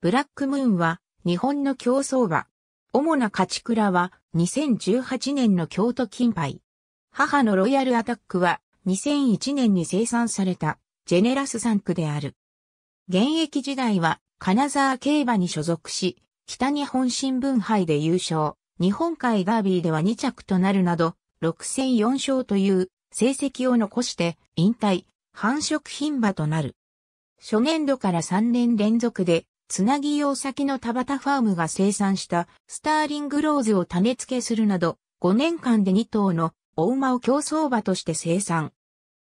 ブラックムーンは日本の競走馬。主な勝ち倉は2018年の京都金杯。母のロイヤルアタックは2001年に生産されたジェネラス産区である。現役時代は金沢競馬に所属し、北日本新聞杯で優勝、日本海ダービーでは2着となるなど、6戦4勝という成績を残して引退、繁殖品馬となる。初年度から3年連続でつなぎ用先の田畑ファームが生産したスターリングローズを種付けするなど、5年間で2頭の大馬を競争馬として生産。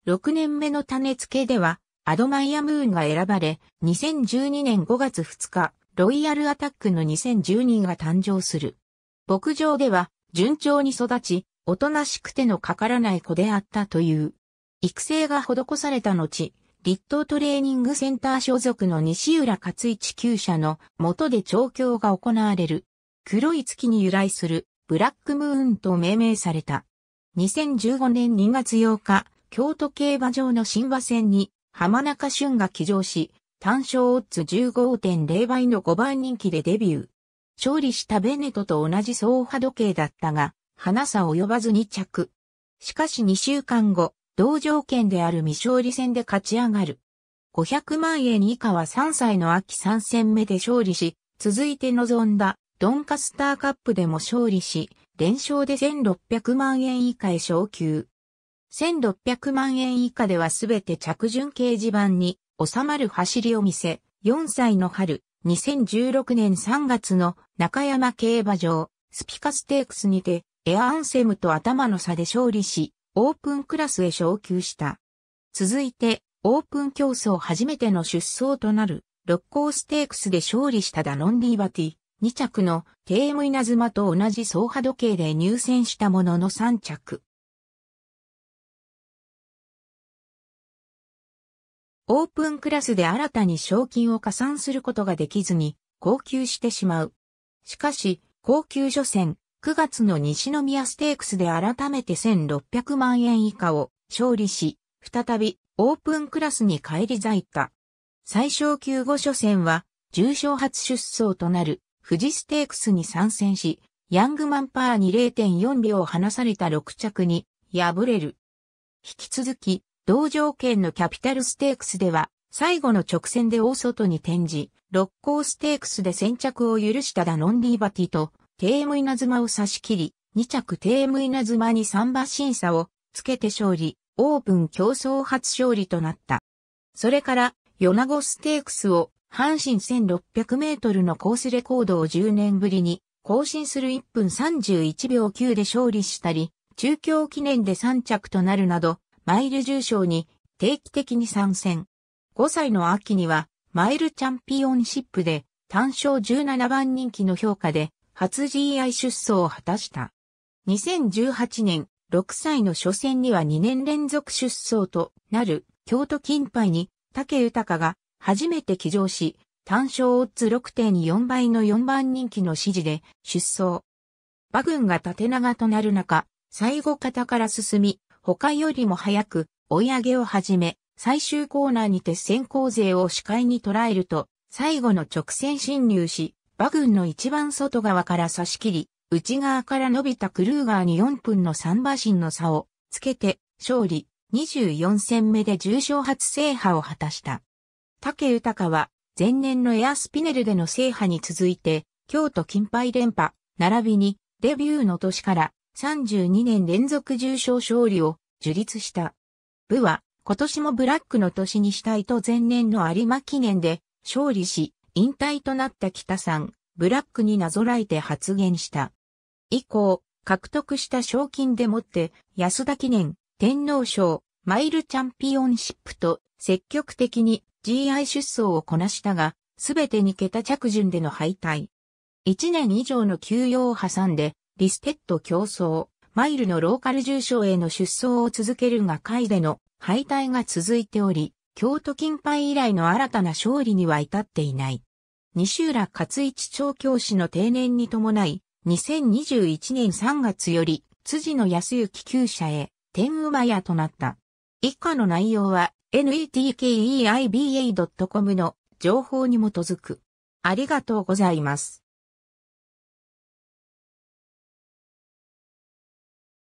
6年目の種付けでは、アドマイアムーンが選ばれ、2012年5月2日、ロイヤルアタックの2 0 1人が誕生する。牧場では、順調に育ち、おとなしくてのかからない子であったという。育成が施された後、立東トレーニングセンター所属の西浦勝一厩舎の元で調教が行われる。黒い月に由来するブラックムーンと命名された。2015年2月8日、京都競馬場の新馬戦に浜中俊が騎乗し、単勝オッズ15.0倍の5番人気でデビュー。勝利したベネトと同じ総波時計だったが、花差及ばず2着。しかし2週間後、同条件である未勝利戦で勝ち上がる。500万円以下は3歳の秋3戦目で勝利し、続いて臨んだドンカスターカップでも勝利し、連勝で1600万円以下へ昇級。1600万円以下ではすべて着順掲示板に収まる走りを見せ、4歳の春、2016年3月の中山競馬場、スピカステークスにて、エアアンセムと頭の差で勝利し、オープンクラスへ昇級した。続いて、オープン競争初めての出走となる、六甲ステークスで勝利したダノン・リーバティ、2着のテームズマと同じ総破時計で入選したものの3着。オープンクラスで新たに賞金を加算することができずに、高級してしまう。しかし、高級所詮、9月の西宮ステークスで改めて1600万円以下を勝利し、再びオープンクラスに返り咲いた。最小級5初戦は、重賞初出走となる富士ステークスに参戦し、ヤングマンパーに0.4秒離された6着に敗れる。引き続き、同条件のキャピタルステークスでは、最後の直線で大外に転じ、六甲ステークスで先着を許したダノンリーバティと、テーム稲妻を差し切り、2着テーム稲妻に3馬審査をつけて勝利、オープン競争初勝利となった。それから、ヨナゴステークスを阪神1600メートルのコースレコードを10年ぶりに更新する1分31秒9で勝利したり、中京記念で3着となるなど、マイル重賞に定期的に参戦。5歳の秋には、マイルチャンピオンシップで単勝17番人気の評価で初 GI 出走を果たした。2018年、6歳の初戦には2年連続出走となる京都金杯に竹豊が初めて起乗し、単勝オッズ6.4倍の4番人気の指示で出走。馬群が縦長となる中、最後方から進み、他よりも早く追い上げを始め、最終コーナーにて先行勢を視界に捉えると、最後の直線侵入し、馬群の一番外側から差し切り、内側から伸びたクルーガーに4分の3馬身の差をつけて勝利24戦目で重賞初制覇を果たした。竹豊は前年のエアスピネルでの制覇に続いて京都金杯連覇並びにデビューの年から32年連続重賞勝利を樹立した。部は今年もブラックの年にしたいと前年の有馬記念で勝利し引退となった北さん、ブラックになぞらえて発言した。以降、獲得した賞金でもって安田記念、天皇賞、マイルチャンピオンシップと積極的に GI 出走をこなしたが、すべてに桁着順での敗退。1年以上の休養を挟んで、リスペット競争、マイルのローカル重賞への出走を続けるが会での敗退が続いており、京都近海以来の新たな勝利には至っていない。西浦勝一調教師の定年に伴い、2021年3月より、辻野康幸厩舎へ、天馬屋となった。以下の内容は、netkeiba.com の情報に基づく。ありがとうございます。